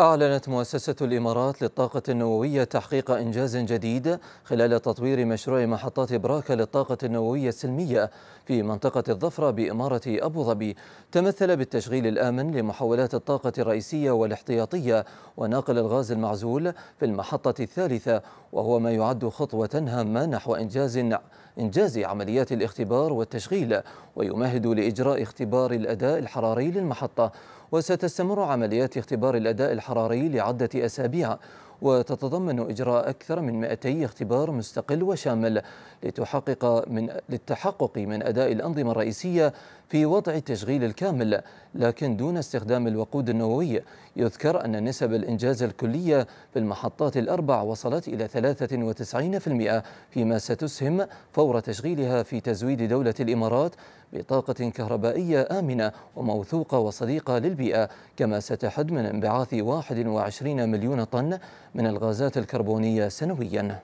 أعلنت مؤسسة الإمارات للطاقة النووية تحقيق إنجاز جديد خلال تطوير مشروع محطات براكة للطاقة النووية السلمية في منطقة الظفرة بإمارة أبو ظبي تمثل بالتشغيل الآمن لمحولات الطاقة الرئيسية والاحتياطية وناقل الغاز المعزول في المحطة الثالثة وهو ما يعد خطوة هامة نحو إنجاز إنجاز عمليات الاختبار والتشغيل ويمهد لإجراء اختبار الأداء الحراري للمحطة وستستمر عمليات اختبار الأداء الحراري الحراري لعدة أسابيع وتتضمن إجراء أكثر من 200 اختبار مستقل وشامل لتحقق من للتحقق من أداء الأنظمة الرئيسية في وضع التشغيل الكامل لكن دون استخدام الوقود النووي يذكر أن نسب الإنجاز الكلية في المحطات الأربع وصلت إلى 93% فيما ستسهم فور تشغيلها في تزويد دولة الإمارات بطاقة كهربائية آمنة وموثوقة وصديقة للبيئة كما ستحد من انبعاث 21 مليون طن من الغازات الكربونية سنوياً